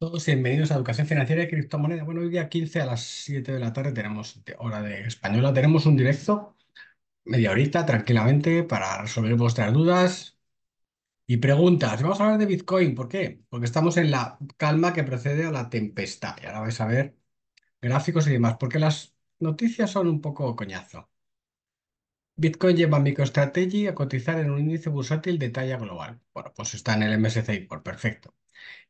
Todos bienvenidos a Educación Financiera y Criptomoneda. Bueno, hoy día 15 a las 7 de la tarde tenemos hora de española, tenemos un directo, media horita tranquilamente para resolver vuestras dudas y preguntas. Vamos a hablar de Bitcoin, ¿por qué? Porque estamos en la calma que precede a la tempestad y ahora vais a ver gráficos y demás, porque las noticias son un poco coñazo. Bitcoin lleva a MicroStrategy a cotizar en un índice bursátil de talla global. Bueno, pues está en el MSCI, por pues perfecto.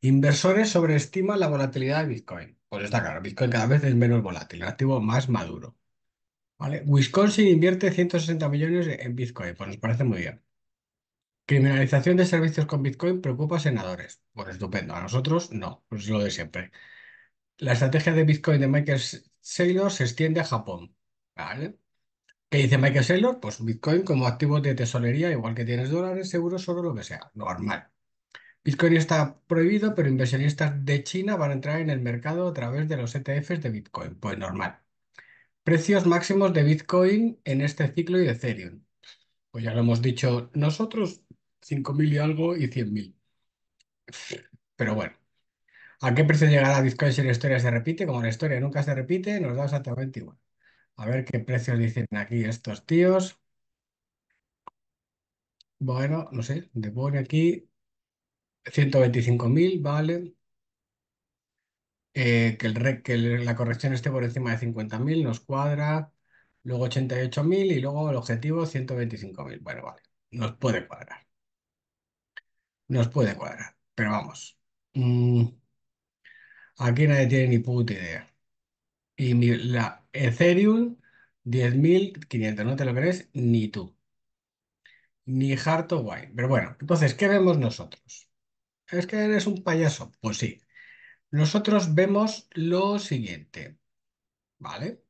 Inversores sobreestiman la volatilidad de Bitcoin. Pues está claro, Bitcoin cada vez es menos volátil, el activo más maduro. ¿Vale? Wisconsin invierte 160 millones en Bitcoin, pues nos parece muy bien. Criminalización de servicios con Bitcoin preocupa a senadores. Pues estupendo, a nosotros no, pues lo de siempre. La estrategia de Bitcoin de Michael Saylor se extiende a Japón. ¿Vale? ¿Qué dice Michael Saylor? Pues Bitcoin como activo de tesorería, igual que tienes dólares, seguros, solo lo que sea. Normal. Bitcoin está prohibido, pero inversionistas de China van a entrar en el mercado a través de los ETFs de Bitcoin. Pues normal. Precios máximos de Bitcoin en este ciclo y de Ethereum. Pues ya lo hemos dicho nosotros, 5.000 y algo y 100.000. Pero bueno, ¿a qué precio llegará Bitcoin si la historia se repite? Como la historia nunca se repite, nos da exactamente igual. A ver qué precios dicen aquí estos tíos. Bueno, no sé, de pone aquí 125.000, vale. Eh, que, el, que la corrección esté por encima de 50.000 nos cuadra. Luego 88.000 y luego el objetivo 125.000. Bueno, vale. Nos puede cuadrar. Nos puede cuadrar. Pero vamos. Mm, aquí nadie tiene ni puta idea. Y la Ethereum 10.500. No te lo crees ni tú. Ni Harto guay Pero bueno, entonces, ¿qué vemos nosotros? es que eres un payaso. Pues sí. Nosotros vemos lo siguiente, ¿vale?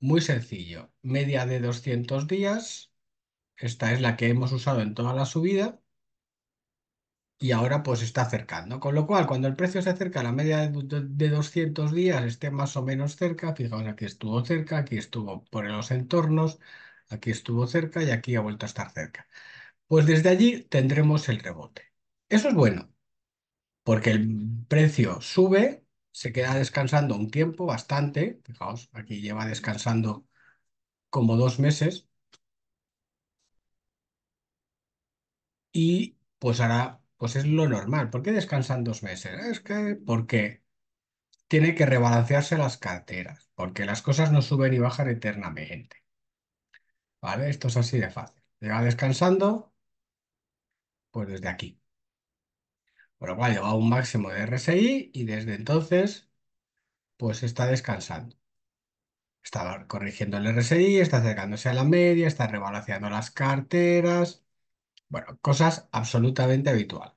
Muy sencillo. Media de 200 días. Esta es la que hemos usado en toda la subida. Y ahora pues está acercando. Con lo cual, cuando el precio se acerca a la media de 200 días, esté más o menos cerca. Fijaos, aquí estuvo cerca, aquí estuvo por los entornos, aquí estuvo cerca y aquí ha vuelto a estar cerca. Pues desde allí tendremos el rebote. Eso es bueno, porque el precio sube, se queda descansando un tiempo, bastante. Fijaos, aquí lleva descansando como dos meses. Y pues ahora, pues es lo normal. ¿Por qué descansan dos meses? Es que porque tiene que rebalancearse las carteras, porque las cosas no suben y bajan eternamente. ¿Vale? Esto es así de fácil. Lleva descansando, pues desde aquí. Por lo cual llegó a un máximo de RSI y desde entonces pues está descansando. Está corrigiendo el RSI, está acercándose a la media, está rebalanceando las carteras. Bueno, cosas absolutamente habituales.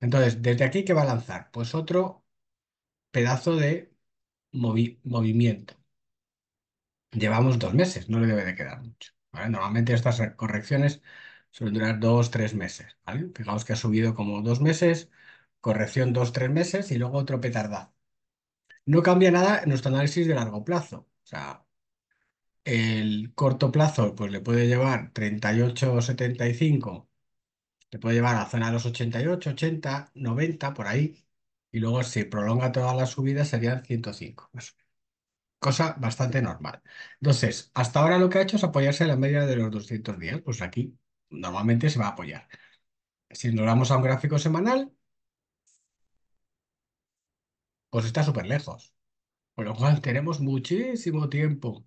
Entonces, ¿desde aquí qué va a lanzar? Pues otro pedazo de movimiento. Llevamos dos meses, no le debe de quedar mucho. Normalmente estas correcciones suele durar dos, tres meses, ¿vale? Fijaos que ha subido como dos meses, corrección dos, tres meses y luego otro petardazo. No cambia nada en nuestro análisis de largo plazo. O sea, el corto plazo pues le puede llevar 38-75, le puede llevar a la zona de los 88, 80, 90, por ahí. Y luego si prolonga toda la subida serían 105. Cosa bastante normal. Entonces, hasta ahora lo que ha hecho es apoyarse en la media de los 210, Pues aquí normalmente se va a apoyar. Si nos vamos a un gráfico semanal, pues está súper lejos. Por lo cual tenemos muchísimo tiempo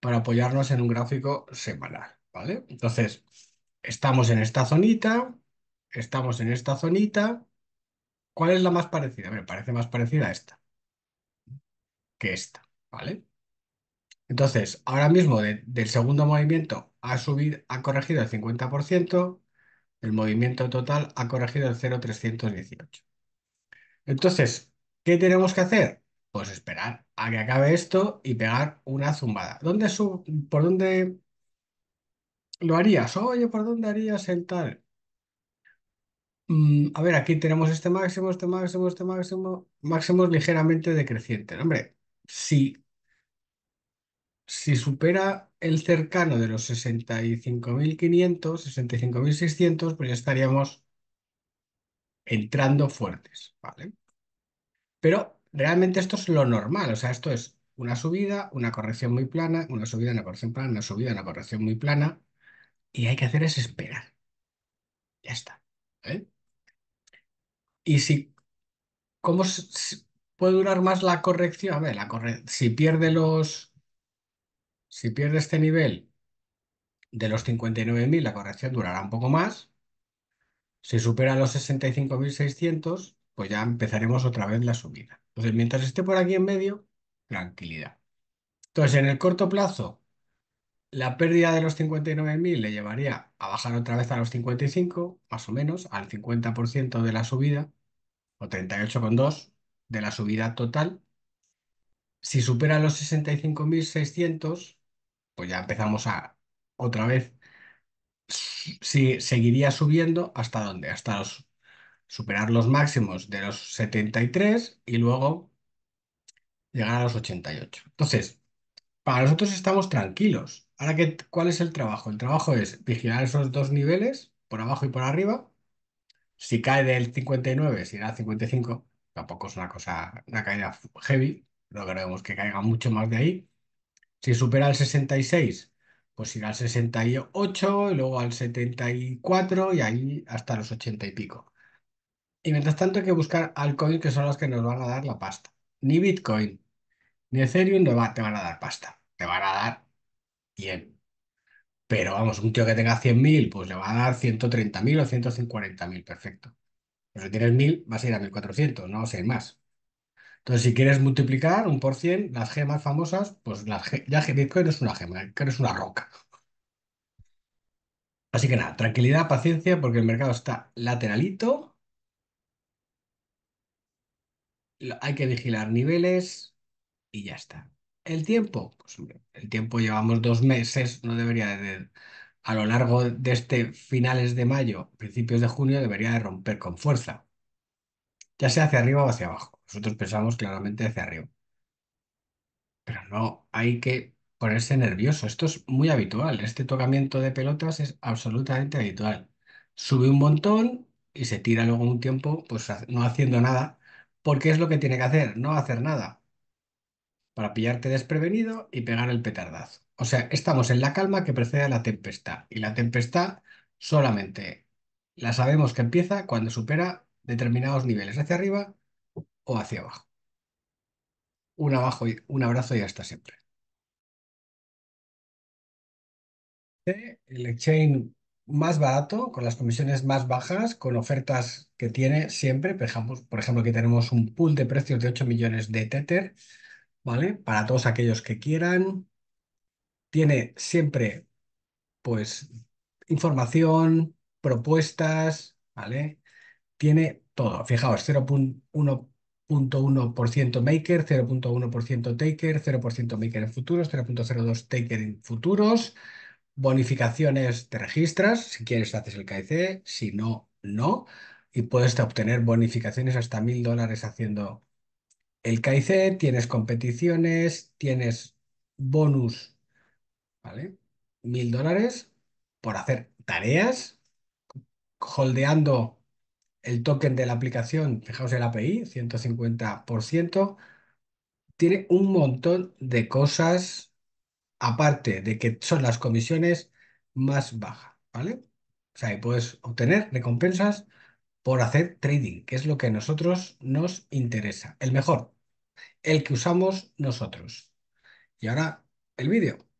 para apoyarnos en un gráfico semanal, ¿vale? Entonces, estamos en esta zonita, estamos en esta zonita. ¿Cuál es la más parecida? Me parece más parecida a esta que esta, ¿vale? Entonces, ahora mismo del segundo movimiento ha subido, ha corregido el 50%, el movimiento total ha corregido el 0,318. Entonces, ¿qué tenemos que hacer? Pues esperar a que acabe esto y pegar una zumbada. ¿Dónde ¿Por dónde lo harías? Oye, ¿por dónde harías el tal? Mm, a ver, aquí tenemos este máximo, este máximo, este máximo, máximos ligeramente decreciente. Hombre, si si supera el cercano de los 65.500, 65.600, pues ya estaríamos entrando fuertes, ¿vale? Pero realmente esto es lo normal, o sea, esto es una subida, una corrección muy plana, una subida, una corrección plana, una subida, una corrección muy plana, y hay que hacer es esperar. Ya está. ¿eh? Y si, ¿cómo puede durar más la corrección? A ver, si pierde los si pierde este nivel de los 59.000, la corrección durará un poco más. Si supera los 65.600, pues ya empezaremos otra vez la subida. Entonces, mientras esté por aquí en medio, tranquilidad. Entonces, en el corto plazo, la pérdida de los 59.000 le llevaría a bajar otra vez a los 55, más o menos, al 50% de la subida, o 38,2 de la subida total. Si supera los 65.600, pues ya empezamos a otra vez. si seguiría subiendo hasta dónde? Hasta superar los máximos de los 73 y luego llegar a los 88. Entonces, para nosotros estamos tranquilos. Ahora, ¿cuál es el trabajo? El trabajo es vigilar esos dos niveles, por abajo y por arriba. Si cae del 59, si era 55, tampoco es una cosa, una caída heavy, no queremos que caiga mucho más de ahí. Si supera el 66, pues irá al 68 y luego al 74 y ahí hasta los 80 y pico. Y mientras tanto hay que buscar altcoins que son los que nos van a dar la pasta. Ni Bitcoin, ni Ethereum va, te van a dar pasta, te van a dar 100. Pero vamos, un tío que tenga 100.000, pues le va a dar 130.000 o 150.000, perfecto. Pero si tienes 1.000, vas a ir a 1.400, no vas a ir más. Entonces, si quieres multiplicar un por cien, las gemas famosas, pues las ya Bitcoin es una gema, Bitcoin es una roca. Así que nada, tranquilidad, paciencia, porque el mercado está lateralito. Hay que vigilar niveles y ya está. El tiempo, pues el tiempo llevamos dos meses, no debería de, a lo largo de este finales de mayo, principios de junio, debería de romper con fuerza, ya sea hacia arriba o hacia abajo. Nosotros pensamos claramente hacia arriba. Pero no hay que ponerse nervioso. Esto es muy habitual. Este tocamiento de pelotas es absolutamente habitual. Sube un montón y se tira luego un tiempo, pues no haciendo nada, porque es lo que tiene que hacer, no hacer nada, para pillarte desprevenido y pegar el petardazo. O sea, estamos en la calma que precede a la tempestad. Y la tempestad solamente la sabemos que empieza cuando supera determinados niveles hacia arriba o hacia abajo. Un, abajo y, un abrazo y hasta siempre. Este, el exchange más barato, con las comisiones más bajas, con ofertas que tiene siempre. Por ejemplo, por ejemplo aquí tenemos un pool de precios de 8 millones de Tether, ¿vale? Para todos aquellos que quieran. Tiene siempre, pues, información, propuestas, ¿vale? Tiene todo. Fijaos, 0.1 0.1% maker, 0.1% taker, 0% maker en futuros, 0.02 taker en futuros, bonificaciones te registras, si quieres haces el KIC, si no, no, y puedes obtener bonificaciones hasta mil dólares haciendo el KIC, tienes competiciones, tienes bonus, ¿vale? Mil dólares por hacer tareas, holdeando el token de la aplicación, fijaos el API, 150%, tiene un montón de cosas, aparte de que son las comisiones más bajas, ¿vale? O sea, y puedes obtener recompensas por hacer trading, que es lo que a nosotros nos interesa, el mejor, el que usamos nosotros. Y ahora el vídeo.